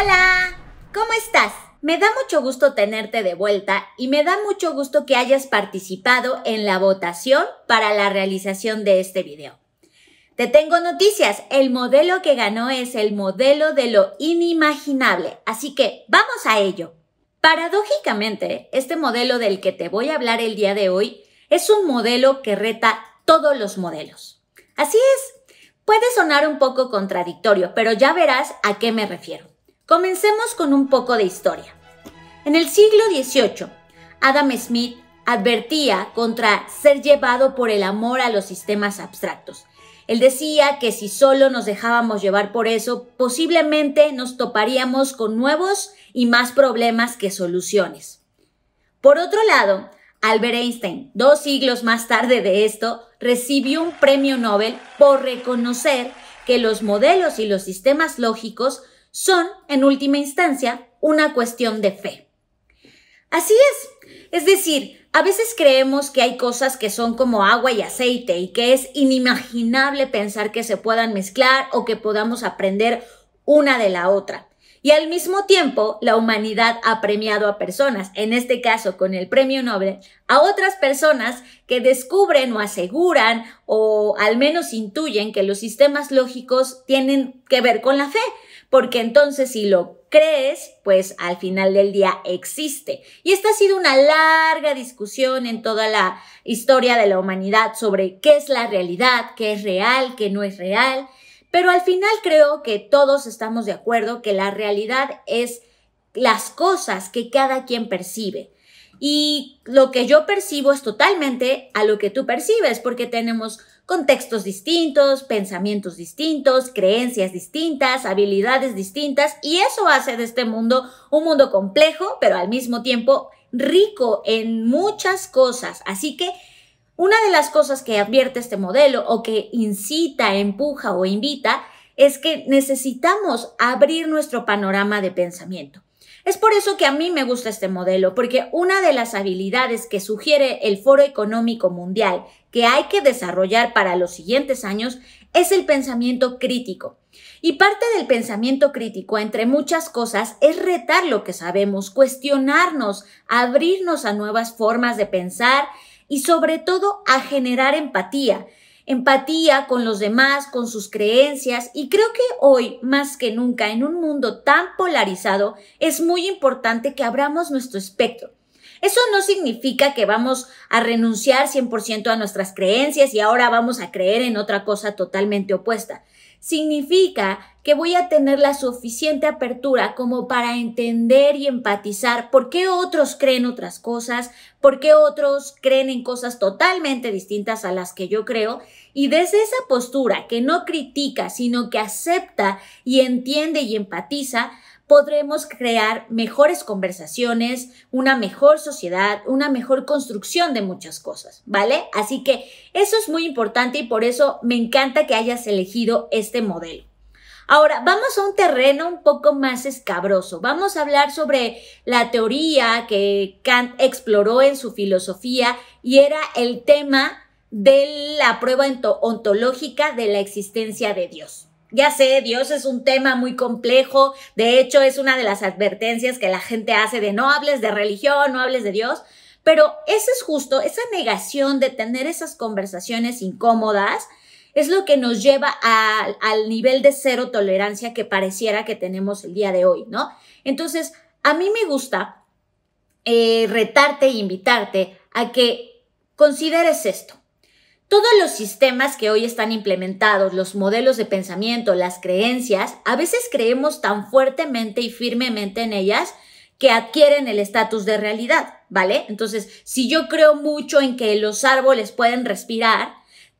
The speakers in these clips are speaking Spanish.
Hola, ¿cómo estás? Me da mucho gusto tenerte de vuelta y me da mucho gusto que hayas participado en la votación para la realización de este video. Te tengo noticias, el modelo que ganó es el modelo de lo inimaginable, así que vamos a ello. Paradójicamente, este modelo del que te voy a hablar el día de hoy es un modelo que reta todos los modelos. Así es, puede sonar un poco contradictorio, pero ya verás a qué me refiero. Comencemos con un poco de historia. En el siglo XVIII, Adam Smith advertía contra ser llevado por el amor a los sistemas abstractos. Él decía que si solo nos dejábamos llevar por eso, posiblemente nos toparíamos con nuevos y más problemas que soluciones. Por otro lado, Albert Einstein, dos siglos más tarde de esto, recibió un premio Nobel por reconocer que los modelos y los sistemas lógicos son, en última instancia, una cuestión de fe. Así es. Es decir, a veces creemos que hay cosas que son como agua y aceite y que es inimaginable pensar que se puedan mezclar o que podamos aprender una de la otra. Y al mismo tiempo, la humanidad ha premiado a personas, en este caso con el premio Nobel, a otras personas que descubren o aseguran o al menos intuyen que los sistemas lógicos tienen que ver con la fe, porque entonces si lo crees, pues al final del día existe. Y esta ha sido una larga discusión en toda la historia de la humanidad sobre qué es la realidad, qué es real, qué no es real, pero al final creo que todos estamos de acuerdo que la realidad es las cosas que cada quien percibe. Y lo que yo percibo es totalmente a lo que tú percibes, porque tenemos contextos distintos, pensamientos distintos, creencias distintas, habilidades distintas y eso hace de este mundo un mundo complejo, pero al mismo tiempo rico en muchas cosas. Así que una de las cosas que advierte este modelo o que incita, empuja o invita es que necesitamos abrir nuestro panorama de pensamiento. Es por eso que a mí me gusta este modelo, porque una de las habilidades que sugiere el Foro Económico Mundial que hay que desarrollar para los siguientes años es el pensamiento crítico. Y parte del pensamiento crítico, entre muchas cosas, es retar lo que sabemos, cuestionarnos, abrirnos a nuevas formas de pensar y sobre todo a generar empatía. Empatía con los demás, con sus creencias y creo que hoy, más que nunca, en un mundo tan polarizado, es muy importante que abramos nuestro espectro eso no significa que vamos a renunciar 100% a nuestras creencias y ahora vamos a creer en otra cosa totalmente opuesta. Significa que voy a tener la suficiente apertura como para entender y empatizar por qué otros creen otras cosas, por qué otros creen en cosas totalmente distintas a las que yo creo. Y desde esa postura que no critica, sino que acepta y entiende y empatiza, podremos crear mejores conversaciones, una mejor sociedad, una mejor construcción de muchas cosas, ¿vale? Así que eso es muy importante y por eso me encanta que hayas elegido este modelo. Ahora, vamos a un terreno un poco más escabroso. Vamos a hablar sobre la teoría que Kant exploró en su filosofía y era el tema de la prueba ontológica de la existencia de Dios. Ya sé, Dios es un tema muy complejo, de hecho es una de las advertencias que la gente hace de no hables de religión, no hables de Dios, pero ese es justo, esa negación de tener esas conversaciones incómodas es lo que nos lleva al nivel de cero tolerancia que pareciera que tenemos el día de hoy, ¿no? Entonces, a mí me gusta eh, retarte e invitarte a que consideres esto. Todos los sistemas que hoy están implementados, los modelos de pensamiento, las creencias, a veces creemos tan fuertemente y firmemente en ellas que adquieren el estatus de realidad, ¿vale? Entonces, si yo creo mucho en que los árboles pueden respirar,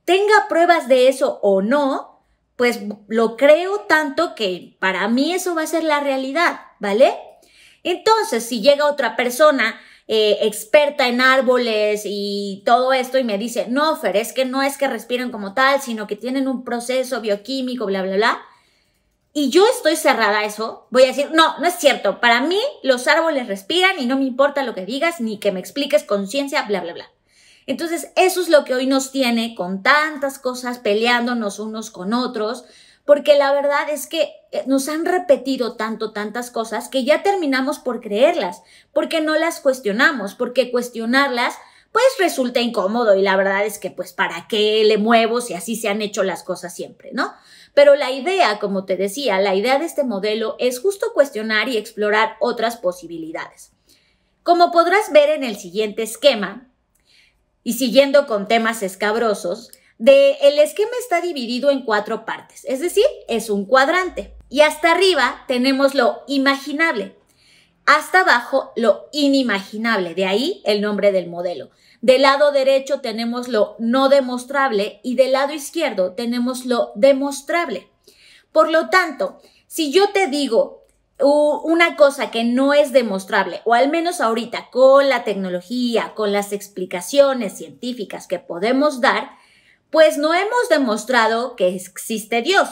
tenga pruebas de eso o no, pues lo creo tanto que para mí eso va a ser la realidad, ¿vale? Entonces, si llega otra persona eh, experta en árboles y todo esto y me dice, no, Fer, es que no es que respiren como tal, sino que tienen un proceso bioquímico, bla, bla, bla, y yo estoy cerrada a eso, voy a decir, no, no es cierto, para mí los árboles respiran y no me importa lo que digas ni que me expliques conciencia, bla, bla, bla. Entonces, eso es lo que hoy nos tiene con tantas cosas peleándonos unos con otros, porque la verdad es que eh, nos han repetido tanto, tantas cosas que ya terminamos por creerlas, porque no las cuestionamos, porque cuestionarlas pues resulta incómodo y la verdad es que pues para qué le muevo si así se han hecho las cosas siempre, ¿no? Pero la idea, como te decía, la idea de este modelo es justo cuestionar y explorar otras posibilidades. Como podrás ver en el siguiente esquema, y siguiendo con temas escabrosos, el esquema está dividido en cuatro partes, es decir, es un cuadrante. Y hasta arriba tenemos lo imaginable, hasta abajo lo inimaginable, de ahí el nombre del modelo. Del lado derecho tenemos lo no demostrable y del lado izquierdo tenemos lo demostrable. Por lo tanto, si yo te digo una cosa que no es demostrable, o al menos ahorita con la tecnología, con las explicaciones científicas que podemos dar, pues no hemos demostrado que existe Dios,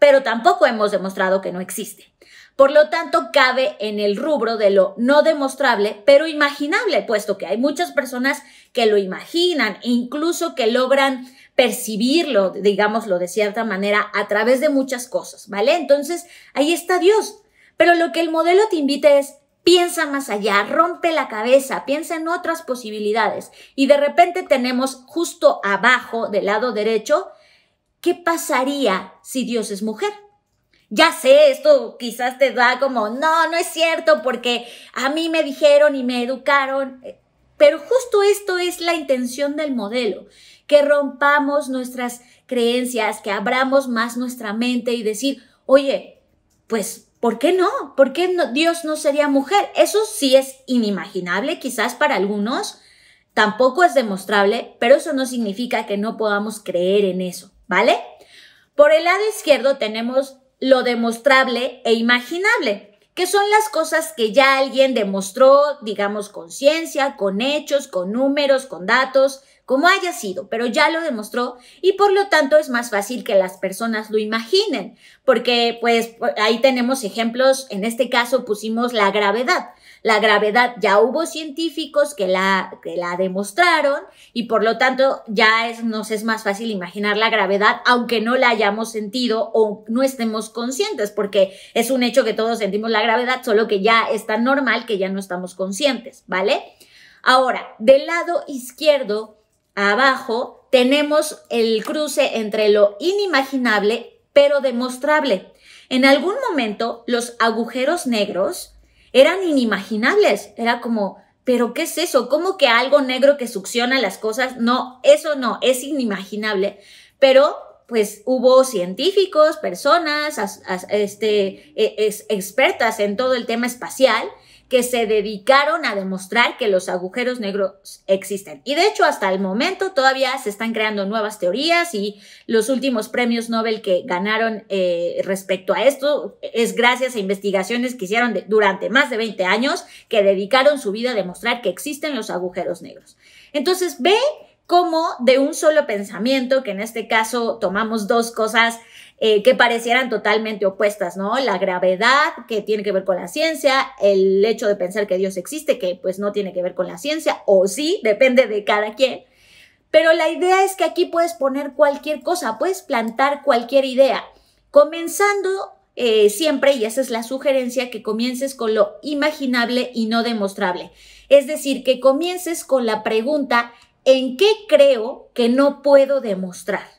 pero tampoco hemos demostrado que no existe. Por lo tanto, cabe en el rubro de lo no demostrable, pero imaginable, puesto que hay muchas personas que lo imaginan, e incluso que logran percibirlo, digámoslo de cierta manera, a través de muchas cosas, ¿vale? Entonces, ahí está Dios. Pero lo que el modelo te invita es, piensa más allá, rompe la cabeza, piensa en otras posibilidades. Y de repente tenemos justo abajo del lado derecho, ¿qué pasaría si Dios es mujer? Ya sé, esto quizás te da como, no, no es cierto, porque a mí me dijeron y me educaron. Pero justo esto es la intención del modelo, que rompamos nuestras creencias, que abramos más nuestra mente y decir, oye, pues ¿Por qué no? ¿Por qué Dios no sería mujer? Eso sí es inimaginable, quizás para algunos, tampoco es demostrable, pero eso no significa que no podamos creer en eso, ¿vale? Por el lado izquierdo tenemos lo demostrable e imaginable, que son las cosas que ya alguien demostró, digamos, con ciencia, con hechos, con números, con datos, como haya sido, pero ya lo demostró y por lo tanto es más fácil que las personas lo imaginen, porque pues ahí tenemos ejemplos, en este caso pusimos la gravedad. La gravedad ya hubo científicos que la, que la demostraron y por lo tanto ya es, nos es más fácil imaginar la gravedad aunque no la hayamos sentido o no estemos conscientes, porque es un hecho que todos sentimos la gravedad, solo que ya es tan normal que ya no estamos conscientes, ¿vale? Ahora, del lado izquierdo abajo tenemos el cruce entre lo inimaginable pero demostrable. En algún momento los agujeros negros eran inimaginables, era como, pero ¿qué es eso? ¿Cómo que algo negro que succiona las cosas? No, eso no, es inimaginable. Pero pues hubo científicos, personas, este, e, expertas en todo el tema espacial que se dedicaron a demostrar que los agujeros negros existen. Y de hecho, hasta el momento todavía se están creando nuevas teorías y los últimos premios Nobel que ganaron eh, respecto a esto es gracias a investigaciones que hicieron durante más de 20 años que dedicaron su vida a demostrar que existen los agujeros negros. Entonces, ve cómo de un solo pensamiento, que en este caso tomamos dos cosas eh, que parecieran totalmente opuestas, ¿no? La gravedad, que tiene que ver con la ciencia, el hecho de pensar que Dios existe, que pues no tiene que ver con la ciencia, o sí, depende de cada quien. Pero la idea es que aquí puedes poner cualquier cosa, puedes plantar cualquier idea, comenzando eh, siempre, y esa es la sugerencia, que comiences con lo imaginable y no demostrable. Es decir, que comiences con la pregunta, ¿en qué creo que no puedo demostrar?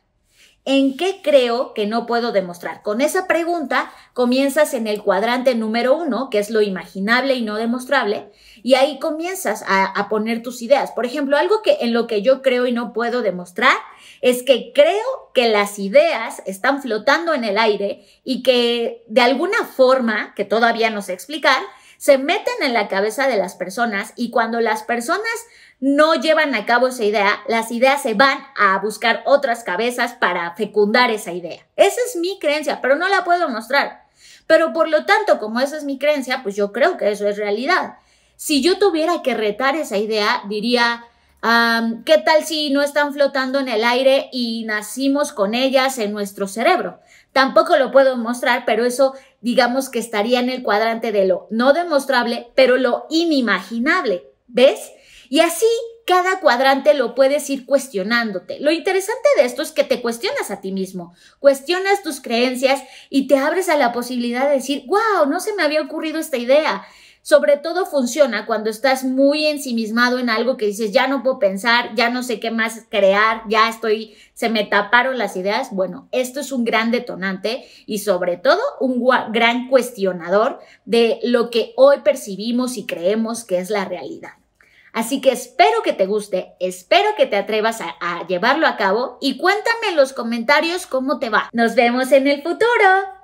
¿En qué creo que no puedo demostrar? Con esa pregunta comienzas en el cuadrante número uno, que es lo imaginable y no demostrable, y ahí comienzas a, poner tus ideas. Por ejemplo, algo que en lo que yo creo y no puedo demostrar es que creo que las ideas están flotando en el aire y que de alguna forma, que todavía no sé explicar, se meten en la cabeza de las personas y cuando las personas no llevan a cabo esa idea, las ideas se van a buscar otras cabezas para fecundar esa idea. Esa es mi creencia, pero no la puedo mostrar. Pero por lo tanto, como esa es mi creencia, pues yo creo que eso es realidad. Si yo tuviera que retar esa idea, diría, ¿qué tal si no están flotando en el aire y nacimos con ellas en nuestro cerebro? Tampoco lo puedo mostrar, pero eso digamos que estaría en el cuadrante de lo no demostrable, pero lo inimaginable, ¿ves? Y así cada cuadrante lo puedes ir cuestionándote. Lo interesante de esto es que te cuestionas a ti mismo, cuestionas tus creencias y te abres a la posibilidad de decir, wow, no se me había ocurrido esta idea sobre todo funciona cuando estás muy ensimismado en algo que dices, ya no puedo pensar, ya no sé qué más crear, ya estoy, se me taparon las ideas. Bueno, esto es un gran detonante y sobre todo un gran cuestionador de lo que hoy percibimos y creemos que es la realidad. Así que espero que te guste, espero que te atrevas a, llevarlo a cabo y cuéntame en los comentarios cómo te va. Nos vemos en el futuro.